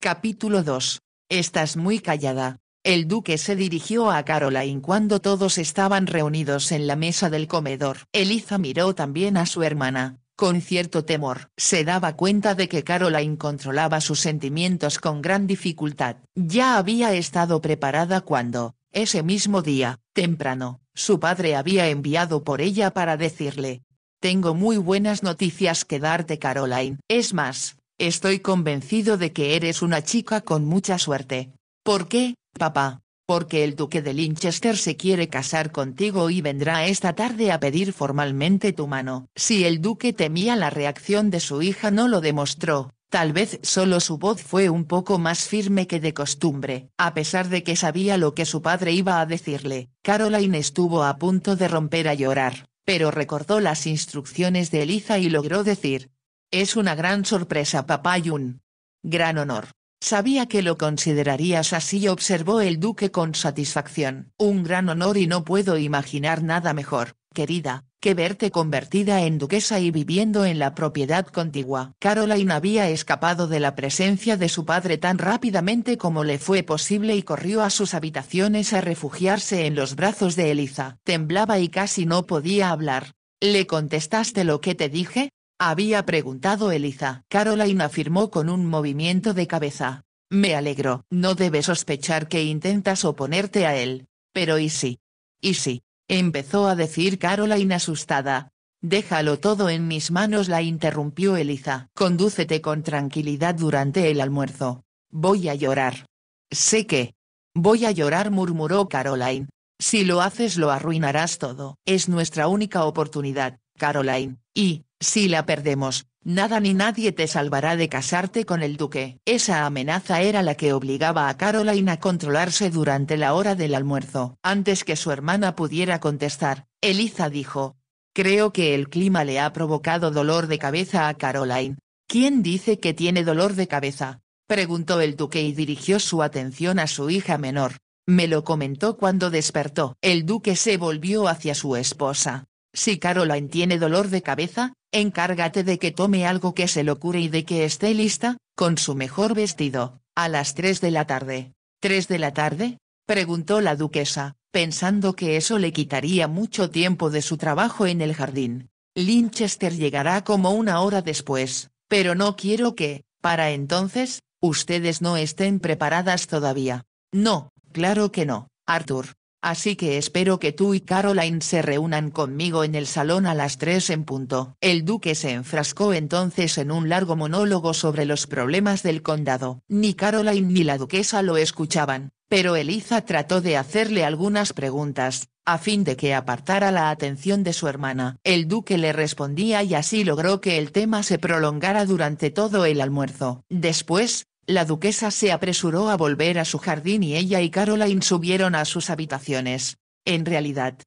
Capítulo 2. Estás muy callada. El duque se dirigió a Caroline cuando todos estaban reunidos en la mesa del comedor. Eliza miró también a su hermana, con cierto temor. Se daba cuenta de que Caroline controlaba sus sentimientos con gran dificultad. Ya había estado preparada cuando, ese mismo día, temprano, su padre había enviado por ella para decirle, Tengo muy buenas noticias que darte Caroline. Es más, Estoy convencido de que eres una chica con mucha suerte. ¿Por qué, papá? Porque el duque de Linchester se quiere casar contigo y vendrá esta tarde a pedir formalmente tu mano. Si el duque temía la reacción de su hija no lo demostró, Tal vez solo su voz fue un poco más firme que de costumbre, a pesar de que sabía lo que su padre iba a decirle. Caroline estuvo a punto de romper a llorar, pero recordó las instrucciones de Eliza y logró decir, es una gran sorpresa papá y un gran honor. Sabía que lo considerarías así, observó el duque con satisfacción. Un gran honor y no puedo imaginar nada mejor, querida, que verte convertida en duquesa y viviendo en la propiedad contigua. Caroline había escapado de la presencia de su padre tan rápidamente como le fue posible y corrió a sus habitaciones a refugiarse en los brazos de Eliza. Temblaba y casi no podía hablar. ¿Le contestaste lo que te dije? había preguntado Eliza. Caroline afirmó con un movimiento de cabeza. Me alegro, no debe sospechar que intentas oponerte a él. Pero ¿y si? ¿Y si? Empezó a decir Caroline asustada. Déjalo todo en mis manos, la interrumpió Eliza. Condúcete con tranquilidad durante el almuerzo. Voy a llorar. Sé que. Voy a llorar, murmuró Caroline. Si lo haces lo arruinarás todo. Es nuestra única oportunidad, Caroline, y, si la perdemos, nada ni nadie te salvará de casarte con el duque. Esa amenaza era la que obligaba a Caroline a controlarse durante la hora del almuerzo. Antes que su hermana pudiera contestar, Eliza dijo. Creo que el clima le ha provocado dolor de cabeza a Caroline. ¿Quién dice que tiene dolor de cabeza? preguntó el duque y dirigió su atención a su hija menor. Me lo comentó cuando despertó. El duque se volvió hacia su esposa. Si Caroline tiene dolor de cabeza, encárgate de que tome algo que se lo cure y de que esté lista, con su mejor vestido, a las 3 de la tarde. ¿Tres de la tarde? preguntó la duquesa, pensando que eso le quitaría mucho tiempo de su trabajo en el jardín. Linchester llegará como una hora después, pero no quiero que, para entonces, ustedes no estén preparadas todavía. No, claro que no, Arthur. Así que espero que tú y Caroline se reúnan conmigo en el salón a las 3 en punto. El duque se enfrascó entonces en un largo monólogo sobre los problemas del condado. Ni Caroline ni la duquesa lo escuchaban, pero Eliza trató de hacerle algunas preguntas, a fin de que apartara la atención de su hermana. El duque le respondía y así logró que el tema se prolongara durante todo el almuerzo. Después, la duquesa se apresuró a volver a su jardín y ella y Caroline subieron a sus habitaciones. En realidad.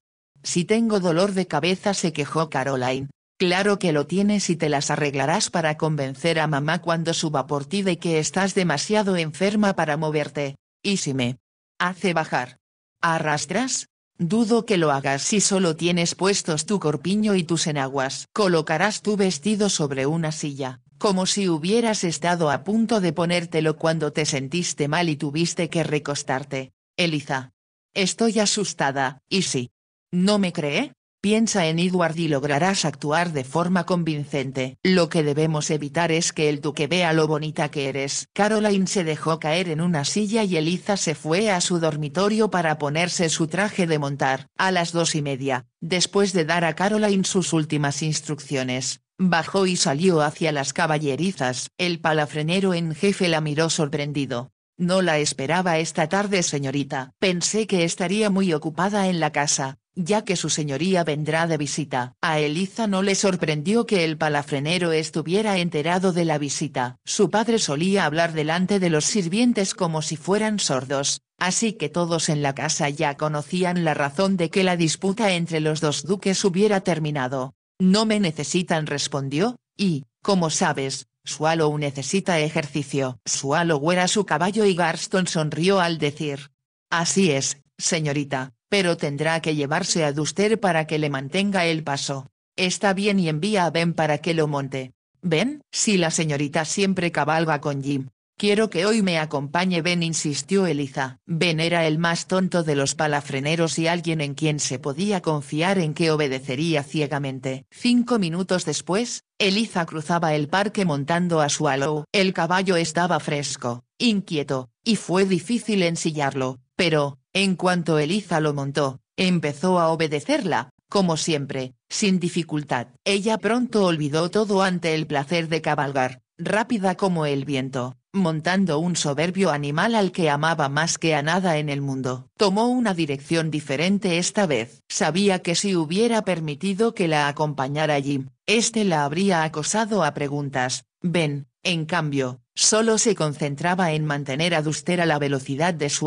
Si tengo dolor de cabeza se quejó Caroline. Claro que lo tienes y te las arreglarás para convencer a mamá cuando suba por ti de que estás demasiado enferma para moverte. ¿Y si me hace bajar? ¿Arrastras? Dudo que lo hagas si solo tienes puestos tu corpiño y tus enaguas. Colocarás tu vestido sobre una silla, como si hubieras estado a punto de ponértelo cuando te sentiste mal y tuviste que recostarte. Eliza. Estoy asustada, y si. ¿No me cree? Piensa en Edward y lograrás actuar de forma convincente. Lo que debemos evitar es que el duque vea lo bonita que eres. Caroline se dejó caer en una silla y Eliza se fue a su dormitorio para ponerse su traje de montar. A las dos y media, después de dar a Caroline sus últimas instrucciones, bajó y salió hacia las caballerizas. El palafrenero en jefe la miró sorprendido. No la esperaba esta tarde, señorita. Pensé que estaría muy ocupada en la casa, ya que su señoría vendrá de visita. A Eliza no le sorprendió que el palafrenero estuviera enterado de la visita. Su padre solía hablar delante de los sirvientes como si fueran sordos, así que todos en la casa ya conocían la razón de que la disputa entre los dos duques hubiera terminado. No me necesitan respondió, y, como sabes, Swallow necesita ejercicio. sualo huera su caballo y Garston sonrió al decir. Así es, señorita, pero tendrá que llevarse a Duster para que le mantenga el paso. Está bien y envía a Ben para que lo monte. Ben, si la señorita siempre cabalga con Jim, Quiero que hoy me acompañe Ben, insistió Eliza. Ben era el más tonto de los palafreneros y alguien en quien se podía confiar en que obedecería ciegamente. Cinco minutos después, Eliza cruzaba el parque montando a su aloe. El caballo estaba fresco, inquieto, y fue difícil ensillarlo, pero, en cuanto Eliza lo montó, empezó a obedecerla, como siempre, sin dificultad. Ella pronto olvidó todo ante el placer de cabalgar, rápida como el viento montando un soberbio animal al que amaba más que a nada en el mundo. Tomó una dirección diferente esta vez. Sabía que si hubiera permitido que la acompañara Jim, este la habría acosado a preguntas. Ven, en cambio, solo se concentraba en mantener adustera la velocidad de su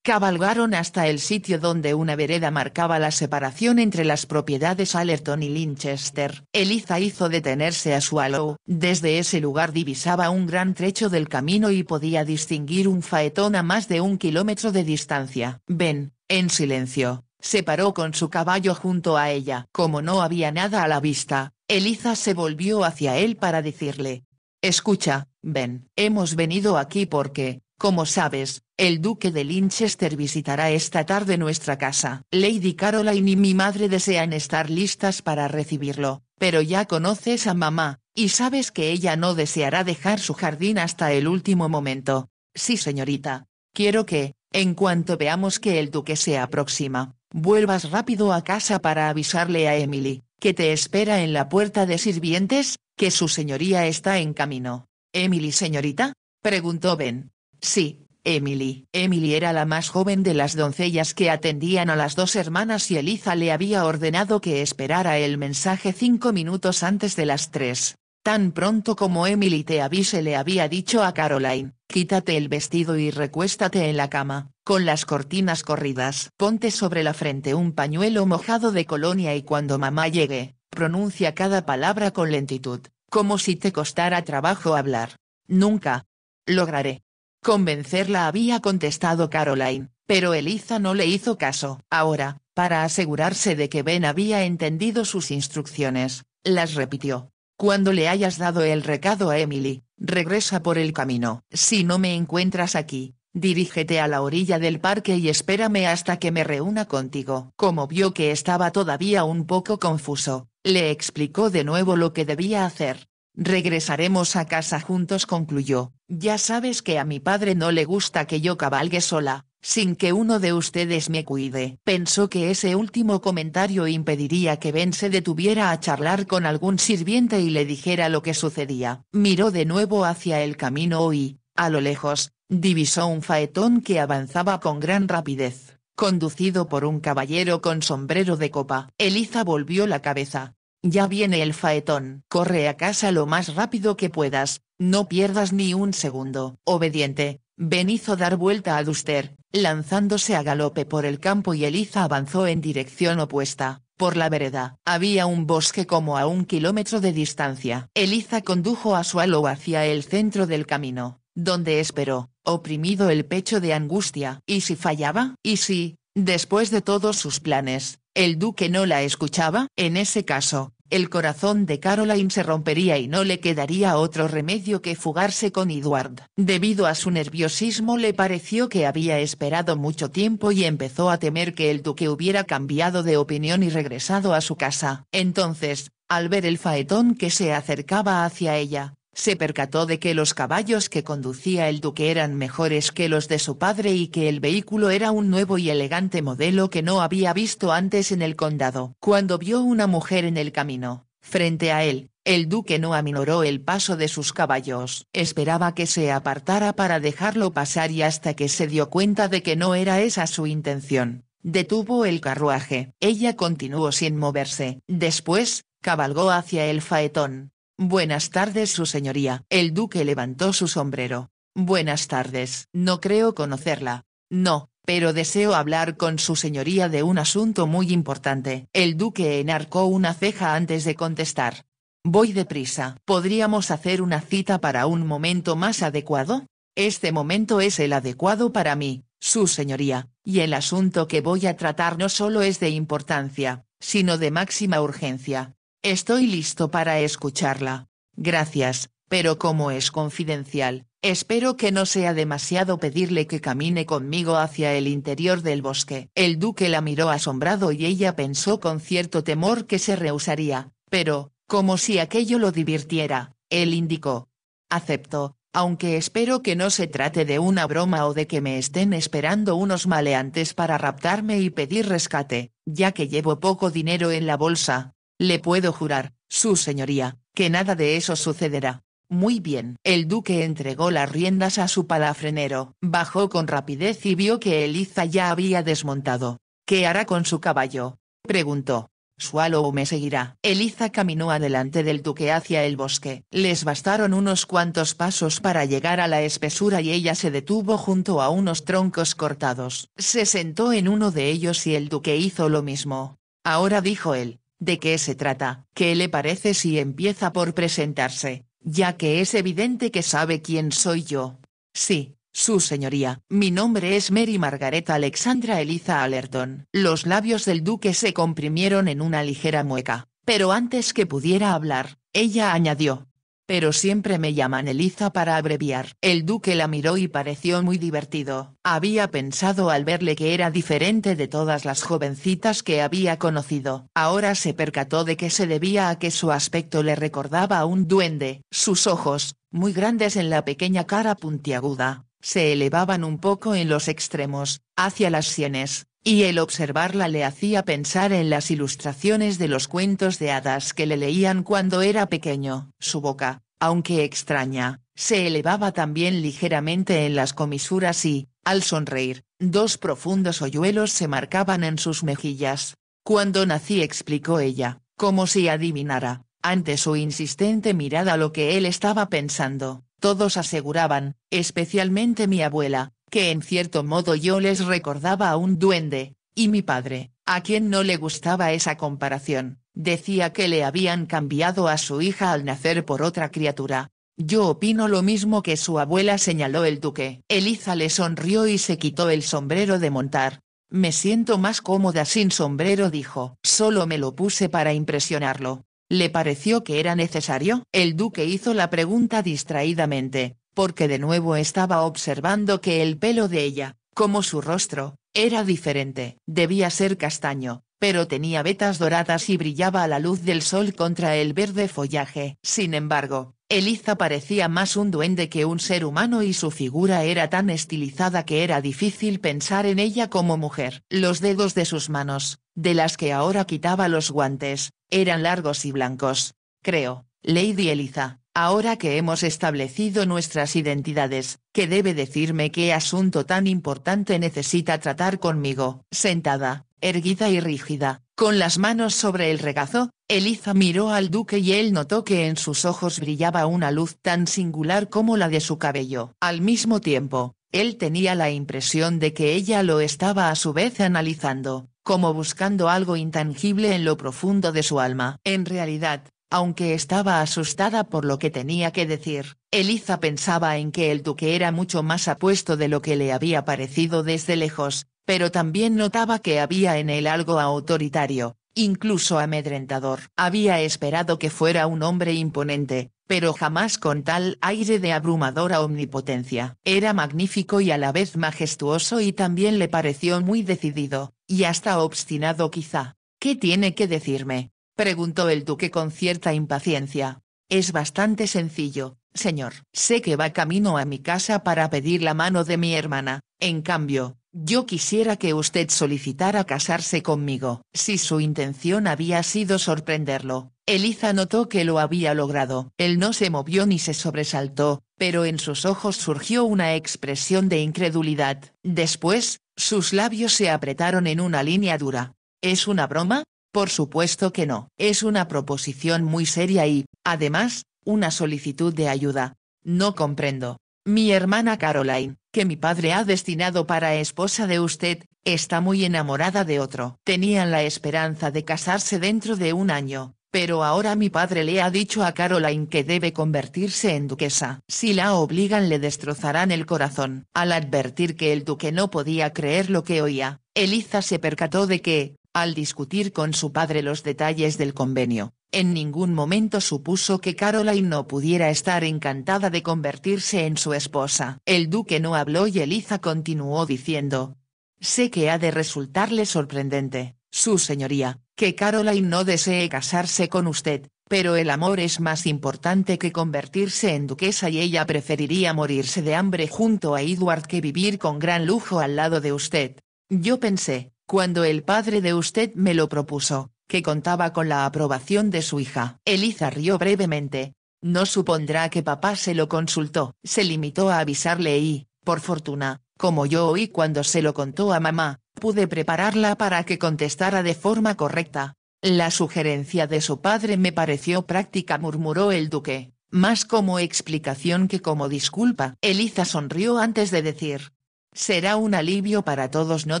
Cabalgaron hasta el sitio donde una vereda marcaba la separación entre las propiedades Allerton y Linchester. Eliza hizo detenerse a su Desde ese lugar divisaba un gran trecho del camino y podía distinguir un faetón a más de un kilómetro de distancia. Ben, en silencio, se paró con su caballo junto a ella. Como no había nada a la vista, Eliza se volvió hacia él para decirle. Escucha, Ven, hemos venido aquí porque, como sabes, el duque de Linchester visitará esta tarde nuestra casa. Lady Caroline y mi madre desean estar listas para recibirlo, pero ya conoces a mamá, y sabes que ella no deseará dejar su jardín hasta el último momento. Sí, señorita. Quiero que, en cuanto veamos que el duque se aproxima, vuelvas rápido a casa para avisarle a Emily, que te espera en la puerta de sirvientes, que su señoría está en camino. ¿Emily señorita? preguntó Ben. Sí, Emily. Emily era la más joven de las doncellas que atendían a las dos hermanas y Eliza le había ordenado que esperara el mensaje cinco minutos antes de las tres. Tan pronto como Emily te avise le había dicho a Caroline, quítate el vestido y recuéstate en la cama, con las cortinas corridas. Ponte sobre la frente un pañuelo mojado de colonia y cuando mamá llegue, pronuncia cada palabra con lentitud, como si te costara trabajo hablar. Nunca. Lograré. Convencerla había contestado Caroline, pero Eliza no le hizo caso. Ahora, para asegurarse de que Ben había entendido sus instrucciones, las repitió. Cuando le hayas dado el recado a Emily, regresa por el camino. Si no me encuentras aquí, dirígete a la orilla del parque y espérame hasta que me reúna contigo. Como vio que estaba todavía un poco confuso, le explicó de nuevo lo que debía hacer. Regresaremos a casa juntos, concluyó. Ya sabes que a mi padre no le gusta que yo cabalgue sola, sin que uno de ustedes me cuide. Pensó que ese último comentario impediría que Ben se detuviera a charlar con algún sirviente y le dijera lo que sucedía. Miró de nuevo hacia el camino y, a lo lejos, divisó un faetón que avanzaba con gran rapidez conducido por un caballero con sombrero de copa. Eliza volvió la cabeza. Ya viene el faetón. Corre a casa lo más rápido que puedas, no pierdas ni un segundo. Obediente, Ben hizo dar vuelta a Duster, lanzándose a galope por el campo y Eliza avanzó en dirección opuesta, por la vereda. Había un bosque como a un kilómetro de distancia. Eliza condujo a su aloe hacia el centro del camino, donde esperó, oprimido el pecho de angustia. ¿Y si fallaba? ¿Y si, después de todos sus planes, el duque no la escuchaba? En ese caso, el corazón de Caroline se rompería y no le quedaría otro remedio que fugarse con Edward. Debido a su nerviosismo le pareció que había esperado mucho tiempo y empezó a temer que el duque hubiera cambiado de opinión y regresado a su casa. Entonces, al ver el faetón que se acercaba hacia ella, se percató de que los caballos que conducía el duque eran mejores que los de su padre y que el vehículo era un nuevo y elegante modelo que no había visto antes en el condado. Cuando vio una mujer en el camino, frente a él, el duque no aminoró el paso de sus caballos. Esperaba que se apartara para dejarlo pasar y hasta que se dio cuenta de que no era esa su intención. Detuvo el carruaje. Ella continuó sin moverse. Después, cabalgó hacia el faetón, Buenas tardes, su señoría. El duque levantó su sombrero. Buenas tardes. No creo conocerla. No, pero deseo hablar con su señoría de un asunto muy importante. El duque enarcó una ceja antes de contestar. Voy deprisa. ¿Podríamos hacer una cita para un momento más adecuado? Este momento es el adecuado para mí, su señoría, y el asunto que voy a tratar no solo es de importancia, sino de máxima urgencia. Estoy listo para escucharla. Gracias, pero como es confidencial, espero que no sea demasiado pedirle que camine conmigo hacia el interior del bosque. El duque la miró asombrado y ella pensó con cierto temor que se rehusaría, pero, como si aquello lo divirtiera, él indicó. Acepto, aunque espero que no se trate de una broma o de que me estén esperando unos maleantes para raptarme y pedir rescate, ya que llevo poco dinero en la bolsa, le puedo jurar, su señoría, que nada de eso sucederá. Muy bien. El duque entregó las riendas a su palafrenero, bajó con rapidez y vio que Eliza ya había desmontado. ¿Qué hará con su caballo? preguntó. Sualo me seguirá. Eliza caminó adelante del duque hacia el bosque. Les bastaron unos cuantos pasos para llegar a la espesura y ella se detuvo junto a unos troncos cortados. Se sentó en uno de ellos y el duque hizo lo mismo. Ahora dijo él, ¿De qué se trata? ¿Qué le parece si empieza por presentarse? Ya que es evidente que sabe quién soy yo. Sí, su señoría, mi nombre es Mary Margaret Alexandra Eliza Allerton. Los labios del duque se comprimieron en una ligera mueca, pero antes que pudiera hablar, ella añadió, pero siempre me llaman Eliza para abreviar. El duque la miró y pareció muy divertido. Había pensado al verle que era diferente de todas las jovencitas que había conocido. Ahora se percató de que se debía a que su aspecto le recordaba a un duende. Sus ojos, muy grandes en la pequeña cara puntiaguda, se elevaban un poco en los extremos, hacia las sienes, y el observarla le hacía pensar en las ilustraciones de los cuentos de hadas que le leían cuando era pequeño. Su boca, aunque extraña, se elevaba también ligeramente en las comisuras y, al sonreír, dos profundos hoyuelos se marcaban en sus mejillas. Cuando nací explicó ella, como si adivinara, ante su insistente mirada lo que él estaba pensando, todos aseguraban, especialmente mi abuela, que en cierto modo yo les recordaba a un duende, y mi padre, a quien no le gustaba esa comparación, decía que le habían cambiado a su hija al nacer por otra criatura. Yo opino lo mismo que su abuela señaló el duque. Eliza le sonrió y se quitó el sombrero de montar. Me siento más cómoda sin sombrero dijo. Solo me lo puse para impresionarlo. ¿Le pareció que era necesario? El duque hizo la pregunta distraídamente, porque de nuevo estaba observando que el pelo de ella, como su rostro, era diferente. Debía ser castaño, pero tenía vetas doradas y brillaba a la luz del sol contra el verde follaje. Sin embargo, Eliza parecía más un duende que un ser humano y su figura era tan estilizada que era difícil pensar en ella como mujer. Los dedos de sus manos, de las que ahora quitaba los guantes, eran largos y blancos. Creo, Lady Eliza, Ahora que hemos establecido nuestras identidades, ¿qué debe decirme qué asunto tan importante necesita tratar conmigo. Sentada, erguida y rígida, con las manos sobre el regazo, Eliza miró al duque y él notó que en sus ojos brillaba una luz tan singular como la de su cabello. Al mismo tiempo, él tenía la impresión de que ella lo estaba a su vez analizando, como buscando algo intangible en lo profundo de su alma. En realidad, aunque estaba asustada por lo que tenía que decir, Eliza pensaba en que el duque era mucho más apuesto de lo que le había parecido desde lejos, pero también notaba que había en él algo autoritario, incluso amedrentador. Había esperado que fuera un hombre imponente, pero jamás con tal aire de abrumadora omnipotencia. Era magnífico y a la vez majestuoso y también le pareció muy decidido, y hasta obstinado quizá. ¿Qué tiene que decirme? preguntó el duque con cierta impaciencia. Es bastante sencillo, señor. Sé que va camino a mi casa para pedir la mano de mi hermana, en cambio, yo quisiera que usted solicitara casarse conmigo. Si su intención había sido sorprenderlo, Eliza notó que lo había logrado. Él no se movió ni se sobresaltó, pero en sus ojos surgió una expresión de incredulidad. Después, sus labios se apretaron en una línea dura. ¿Es una broma? Por supuesto que no. Es una proposición muy seria y, además, una solicitud de ayuda. No comprendo. Mi hermana Caroline, que mi padre ha destinado para esposa de usted, está muy enamorada de otro. Tenían la esperanza de casarse dentro de un año, pero ahora mi padre le ha dicho a Caroline que debe convertirse en duquesa. Si la obligan le destrozarán el corazón. Al advertir que el duque no podía creer lo que oía, Eliza se percató de que, al discutir con su padre los detalles del convenio, en ningún momento supuso que Caroline no pudiera estar encantada de convertirse en su esposa. El duque no habló y Eliza continuó diciendo. Sé que ha de resultarle sorprendente, su señoría, que Caroline no desee casarse con usted, pero el amor es más importante que convertirse en duquesa y ella preferiría morirse de hambre junto a Edward que vivir con gran lujo al lado de usted. Yo pensé, cuando el padre de usted me lo propuso, que contaba con la aprobación de su hija. Eliza rió brevemente. No supondrá que papá se lo consultó. Se limitó a avisarle y, por fortuna, como yo oí cuando se lo contó a mamá, pude prepararla para que contestara de forma correcta. La sugerencia de su padre me pareció práctica, murmuró el duque, más como explicación que como disculpa. Eliza sonrió antes de decir, Será un alivio para todos no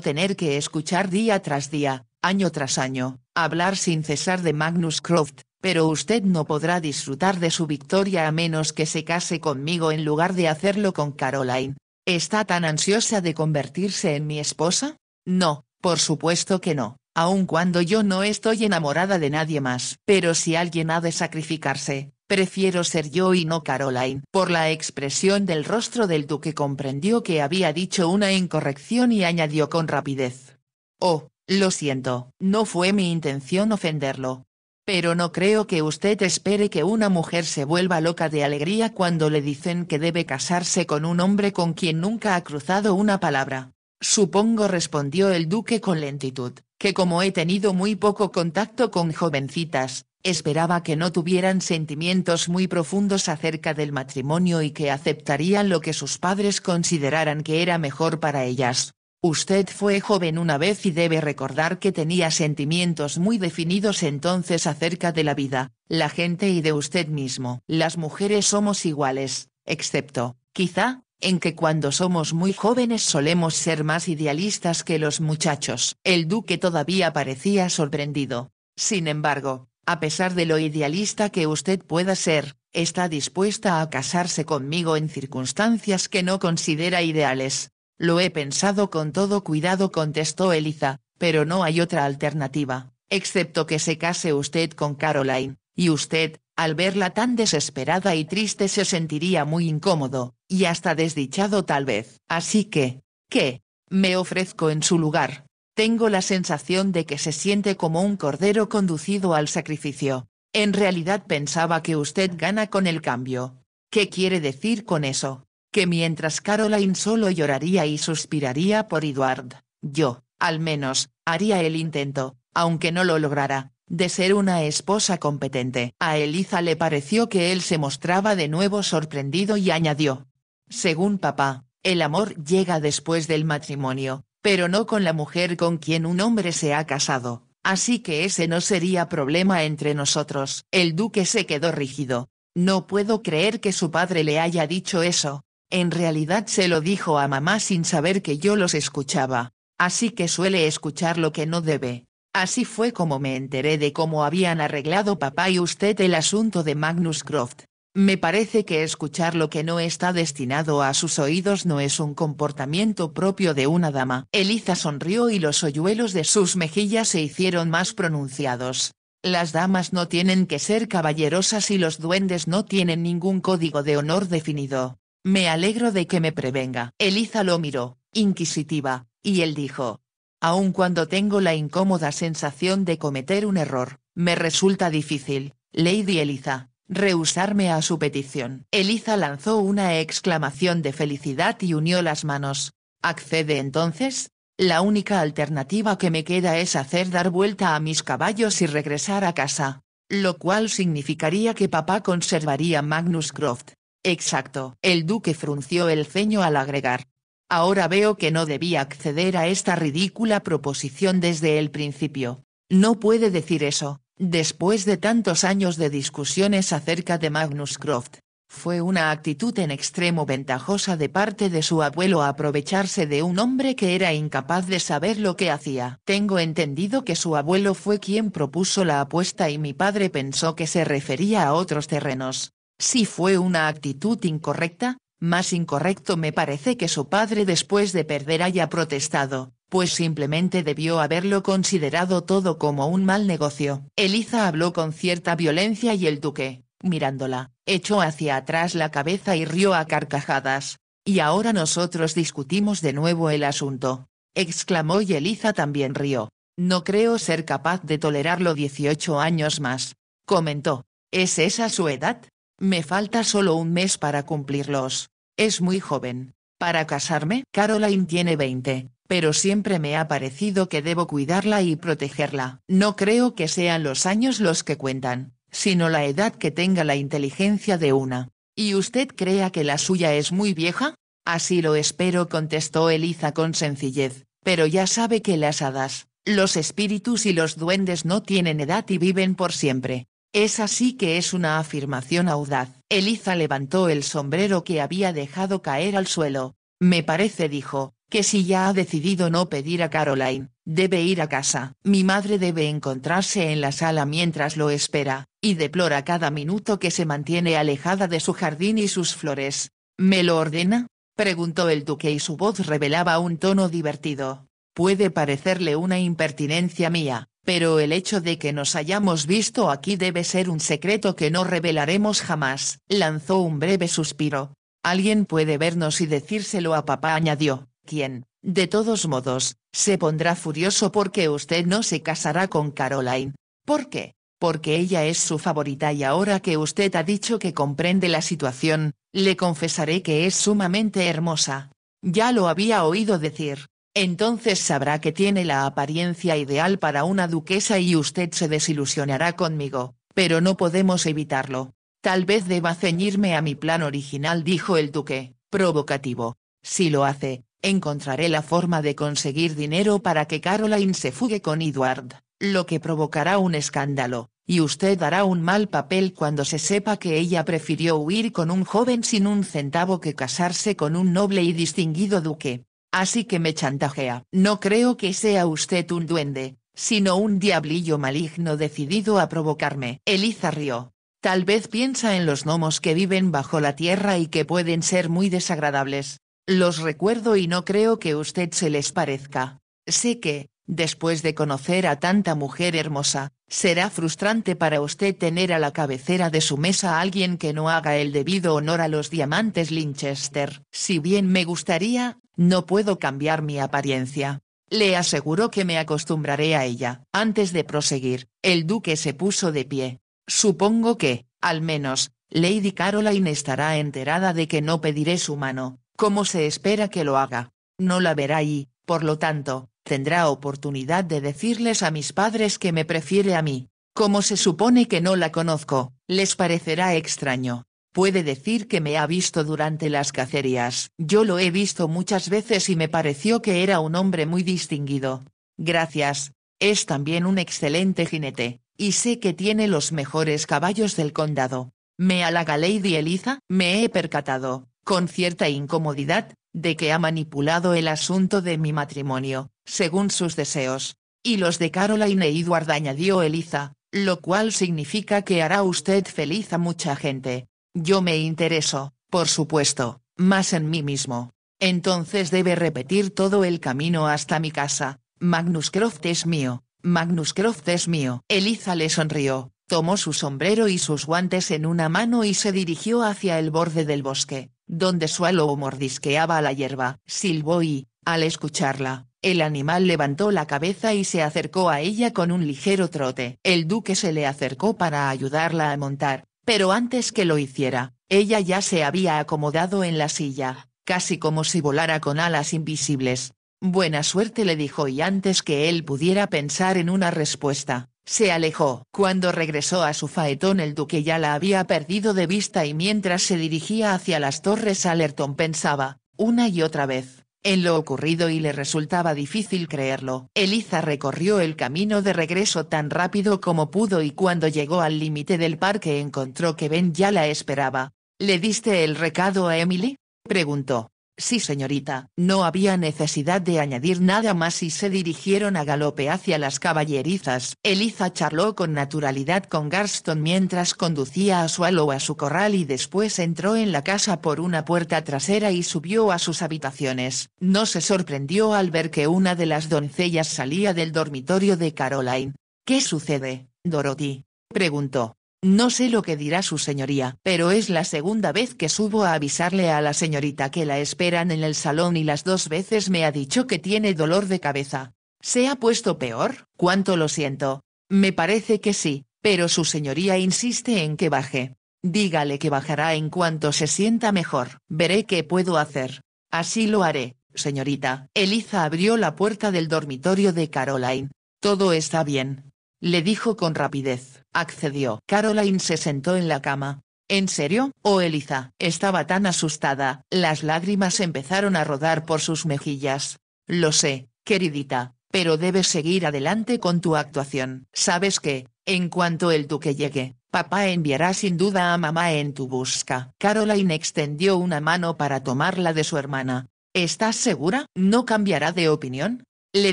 tener que escuchar día tras día, año tras año, hablar sin cesar de Magnus Croft, pero usted no podrá disfrutar de su victoria a menos que se case conmigo en lugar de hacerlo con Caroline. ¿Está tan ansiosa de convertirse en mi esposa? No, por supuesto que no, aun cuando yo no estoy enamorada de nadie más. Pero si alguien ha de sacrificarse, Prefiero ser yo y no Caroline. Por la expresión del rostro del duque comprendió que había dicho una incorrección y añadió con rapidez. Oh, lo siento, no fue mi intención ofenderlo. Pero no creo que usted espere que una mujer se vuelva loca de alegría cuando le dicen que debe casarse con un hombre con quien nunca ha cruzado una palabra. Supongo respondió el duque con lentitud, que como he tenido muy poco contacto con jovencitas, Esperaba que no tuvieran sentimientos muy profundos acerca del matrimonio y que aceptarían lo que sus padres consideraran que era mejor para ellas. Usted fue joven una vez y debe recordar que tenía sentimientos muy definidos entonces acerca de la vida, la gente y de usted mismo. Las mujeres somos iguales, excepto, quizá, en que cuando somos muy jóvenes solemos ser más idealistas que los muchachos. El duque todavía parecía sorprendido. Sin embargo, a pesar de lo idealista que usted pueda ser, está dispuesta a casarse conmigo en circunstancias que no considera ideales. Lo he pensado con todo cuidado, contestó Eliza, pero no hay otra alternativa, excepto que se case usted con Caroline, y usted, al verla tan desesperada y triste, se sentiría muy incómodo, y hasta desdichado tal vez. Así que, ¿qué? Me ofrezco en su lugar. Tengo la sensación de que se siente como un cordero conducido al sacrificio. En realidad pensaba que usted gana con el cambio. ¿Qué quiere decir con eso? Que mientras Caroline solo lloraría y suspiraría por Edward, yo, al menos, haría el intento, aunque no lo lograra, de ser una esposa competente. A Eliza le pareció que él se mostraba de nuevo sorprendido y añadió. Según papá, el amor llega después del matrimonio, pero no con la mujer con quien un hombre se ha casado, así que ese no sería problema entre nosotros. El duque se quedó rígido. No puedo creer que su padre le haya dicho eso. En realidad se lo dijo a mamá sin saber que yo los escuchaba, así que suele escuchar lo que no debe. Así fue como me enteré de cómo habían arreglado papá y usted el asunto de Magnus Croft. Me parece que escuchar lo que no está destinado a sus oídos no es un comportamiento propio de una dama. Eliza sonrió y los hoyuelos de sus mejillas se hicieron más pronunciados. Las damas no tienen que ser caballerosas y los duendes no tienen ningún código de honor definido. Me alegro de que me prevenga. Eliza lo miró, inquisitiva, y él dijo. Aun cuando tengo la incómoda sensación de cometer un error, me resulta difícil, Lady Eliza, rehusarme a su petición. Eliza lanzó una exclamación de felicidad y unió las manos. Accede entonces, la única alternativa que me queda es hacer dar vuelta a mis caballos y regresar a casa, lo cual significaría que papá conservaría Magnus Croft. Exacto. El duque frunció el ceño al agregar. Ahora veo que no debía acceder a esta ridícula proposición desde el principio. No puede decir eso, Después de tantos años de discusiones acerca de Magnus Croft, fue una actitud en extremo ventajosa de parte de su abuelo aprovecharse de un hombre que era incapaz de saber lo que hacía. Tengo entendido que su abuelo fue quien propuso la apuesta y mi padre pensó que se refería a otros terrenos. Si fue una actitud incorrecta, más incorrecto me parece que su padre después de perder haya protestado, pues simplemente debió haberlo considerado todo como un mal negocio. Eliza habló con cierta violencia y el duque, mirándola, echó hacia atrás la cabeza y rió a carcajadas. Y ahora nosotros discutimos de nuevo el asunto. Exclamó y Eliza también rió. No creo ser capaz de tolerarlo 18 años más. Comentó. ¿Es esa su edad? Me falta solo un mes para cumplirlos. Es muy joven. ¿Para casarme? Caroline tiene 20 pero siempre me ha parecido que debo cuidarla y protegerla. No creo que sean los años los que cuentan, sino la edad que tenga la inteligencia de una. ¿Y usted crea que la suya es muy vieja? Así lo espero, contestó Eliza con sencillez, pero ya sabe que las hadas, los espíritus y los duendes no tienen edad y viven por siempre. Es así que es una afirmación audaz. Eliza levantó el sombrero que había dejado caer al suelo. Me parece, dijo, que si ya ha decidido no pedir a Caroline, debe ir a casa. Mi madre debe encontrarse en la sala mientras lo espera, y deplora cada minuto que se mantiene alejada de su jardín y sus flores. ¿Me lo ordena? preguntó el duque y su voz revelaba un tono divertido. Puede parecerle una impertinencia mía, pero el hecho de que nos hayamos visto aquí debe ser un secreto que no revelaremos jamás. Lanzó un breve suspiro. Alguien puede vernos y decírselo a papá, añadió quien, de todos modos, se pondrá furioso porque usted no se casará con Caroline. ¿Por qué? Porque ella es su favorita y ahora que usted ha dicho que comprende la situación, le confesaré que es sumamente hermosa. Ya lo había oído decir. Entonces sabrá que tiene la apariencia ideal para una duquesa y usted se desilusionará conmigo, pero no podemos evitarlo. Tal vez deba ceñirme a mi plan original, dijo el duque, provocativo. Si lo hace, encontraré la forma de conseguir dinero para que Caroline se fugue con Edward, lo que provocará un escándalo, y usted hará un mal papel cuando se sepa que ella prefirió huir con un joven sin un centavo que casarse con un noble y distinguido duque. Así que me chantajea. No creo que sea usted un duende, sino un diablillo maligno decidido a provocarme. Eliza rió. Tal vez piensa en los gnomos que viven bajo la tierra y que pueden ser muy desagradables, los recuerdo y no creo que usted se les parezca. Sé que, después de conocer a tanta mujer hermosa, será frustrante para usted tener a la cabecera de su mesa a alguien que no haga el debido honor a los diamantes Linchester. Si bien me gustaría, no puedo cambiar mi apariencia. Le aseguro que me acostumbraré a ella. Antes de proseguir, el duque se puso de pie. Supongo que, al menos, Lady Caroline estará enterada de que no pediré su mano, ¿Cómo se espera que lo haga. No la verá y, por lo tanto, tendrá oportunidad de decirles a mis padres que me prefiere a mí. Como se supone que no la conozco, les parecerá extraño. Puede decir que me ha visto durante las cacerías. Yo lo he visto muchas veces y me pareció que era un hombre muy distinguido. Gracias. Es también un excelente jinete, y sé que tiene los mejores caballos del condado. ¿Me halaga Lady Eliza? Me he percatado, con cierta incomodidad, de que ha manipulado el asunto de mi matrimonio, según sus deseos. Y los de Caroline Edward añadió Eliza, lo cual significa que hará usted feliz a mucha gente. Yo me intereso, por supuesto, más en mí mismo. Entonces debe repetir todo el camino hasta mi casa. Magnus Croft es mío, Magnus Croft es mío. Eliza le sonrió, tomó su sombrero y sus guantes en una mano y se dirigió hacia el borde del bosque donde su mordisqueaba la hierba. Silbó y, al escucharla, el animal levantó la cabeza y se acercó a ella con un ligero trote. El duque se le acercó para ayudarla a montar, pero antes que lo hiciera, ella ya se había acomodado en la silla, casi como si volara con alas invisibles. Buena suerte le dijo y antes que él pudiera pensar en una respuesta, se alejó. Cuando regresó a su faetón el duque ya la había perdido de vista y mientras se dirigía hacia las torres Allerton pensaba, una y otra vez, en lo ocurrido y le resultaba difícil creerlo. Eliza recorrió el camino de regreso tan rápido como pudo y cuando llegó al límite del parque encontró que Ben ya la esperaba. ¿Le diste el recado a Emily? preguntó. Sí señorita, no había necesidad de añadir nada más y se dirigieron a galope hacia las caballerizas. Eliza charló con naturalidad con Garston mientras conducía a su halo a su corral y después entró en la casa por una puerta trasera y subió a sus habitaciones. No se sorprendió al ver que una de las doncellas salía del dormitorio de Caroline. ¿Qué sucede, Dorothy? preguntó. No sé lo que dirá su señoría, pero es la segunda vez que subo a avisarle a la señorita que la esperan en el salón y las dos veces me ha dicho que tiene dolor de cabeza. ¿Se ha puesto peor? ¿Cuánto lo siento? Me parece que sí, pero su señoría insiste en que baje. Dígale que bajará en cuanto se sienta mejor. Veré qué puedo hacer. Así lo haré, señorita. Eliza abrió la puerta del dormitorio de Caroline. Todo está bien. Le dijo con rapidez accedió. Caroline se sentó en la cama. ¿En serio? O oh, Eliza, estaba tan asustada, las lágrimas empezaron a rodar por sus mejillas. Lo sé, queridita, pero debes seguir adelante con tu actuación. Sabes que, en cuanto el duque llegue, papá enviará sin duda a mamá en tu busca. Caroline extendió una mano para tomarla de su hermana. ¿Estás segura? ¿No cambiará de opinión? Le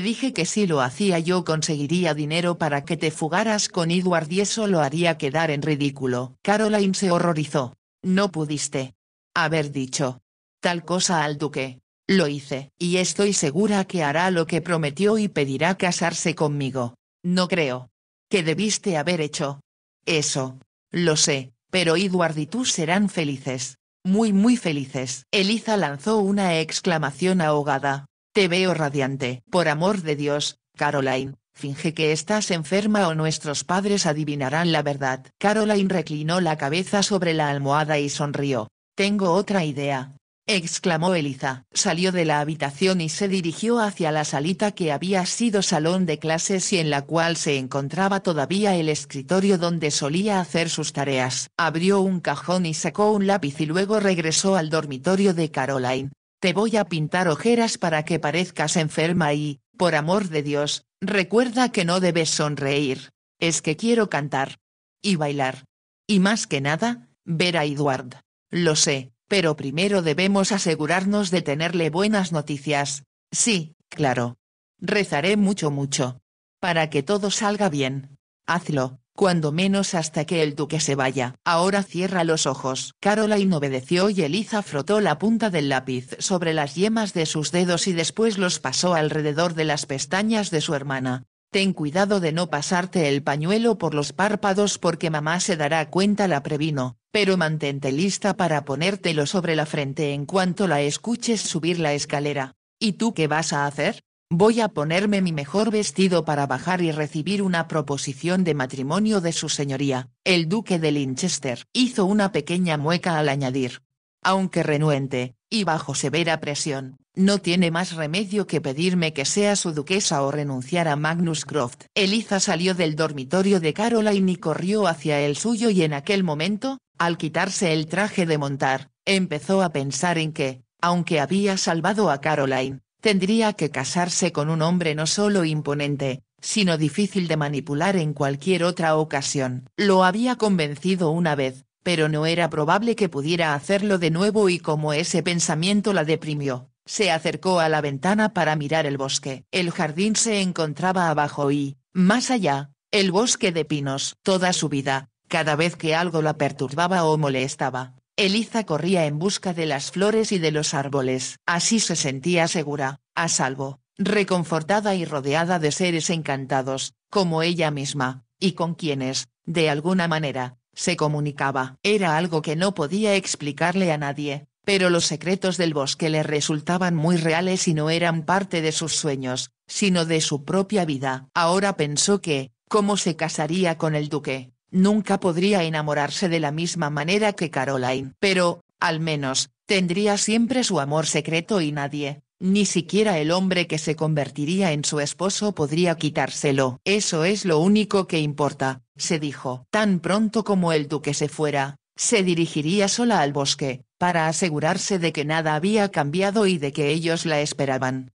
dije que si lo hacía yo conseguiría dinero para que te fugaras con Edward y eso lo haría quedar en ridículo. Caroline se horrorizó. No pudiste. Haber dicho. Tal cosa al duque. Lo hice. Y estoy segura que hará lo que prometió y pedirá casarse conmigo. No creo. Que debiste haber hecho. Eso. Lo sé, pero Edward y tú serán felices. Muy muy felices. Eliza lanzó una exclamación ahogada. Te veo radiante. Por amor de Dios, Caroline, finge que estás enferma o nuestros padres adivinarán la verdad. Caroline reclinó la cabeza sobre la almohada y sonrió. Tengo otra idea. exclamó Eliza. Salió de la habitación y se dirigió hacia la salita que había sido salón de clases y en la cual se encontraba todavía el escritorio donde solía hacer sus tareas. Abrió un cajón y sacó un lápiz y luego regresó al dormitorio de Caroline, te voy a pintar ojeras para que parezcas enferma y, por amor de Dios, recuerda que no debes sonreír. Es que quiero cantar. Y bailar. Y más que nada, ver a Edward. Lo sé, pero primero debemos asegurarnos de tenerle buenas noticias. Sí, claro. Rezaré mucho mucho. Para que todo salga bien. Hazlo, cuando menos hasta que el duque se vaya. Ahora cierra los ojos. Caroline obedeció y Eliza frotó la punta del lápiz sobre las yemas de sus dedos y después los pasó alrededor de las pestañas de su hermana. Ten cuidado de no pasarte el pañuelo por los párpados porque mamá se dará cuenta la previno, pero mantente lista para ponértelo sobre la frente en cuanto la escuches subir la escalera. ¿Y tú qué vas a hacer? Voy a ponerme mi mejor vestido para bajar y recibir una proposición de matrimonio de su señoría, el duque de Linchester. Hizo una pequeña mueca al añadir. Aunque renuente, y bajo severa presión, no tiene más remedio que pedirme que sea su duquesa o renunciar a Magnus Croft. Eliza salió del dormitorio de Caroline y corrió hacia el suyo y en aquel momento, al quitarse el traje de montar, empezó a pensar en que, aunque había salvado a Caroline, Tendría que casarse con un hombre no solo imponente, sino difícil de manipular en cualquier otra ocasión. Lo había convencido una vez, pero no era probable que pudiera hacerlo de nuevo y como ese pensamiento la deprimió, se acercó a la ventana para mirar el bosque. El jardín se encontraba abajo y, más allá, el bosque de pinos. Toda su vida, cada vez que algo la perturbaba o molestaba, Eliza corría en busca de las flores y de los árboles. Así se sentía segura, a salvo, reconfortada y rodeada de seres encantados, como ella misma, y con quienes, de alguna manera, se comunicaba. Era algo que no podía explicarle a nadie, pero los secretos del bosque le resultaban muy reales y no eran parte de sus sueños, sino de su propia vida. Ahora pensó que, ¿cómo se casaría con el duque? Nunca podría enamorarse de la misma manera que Caroline, pero, al menos, tendría siempre su amor secreto y nadie, ni siquiera el hombre que se convertiría en su esposo podría quitárselo. Eso es lo único que importa, se dijo. Tan pronto como el duque se fuera, se dirigiría sola al bosque, para asegurarse de que nada había cambiado y de que ellos la esperaban.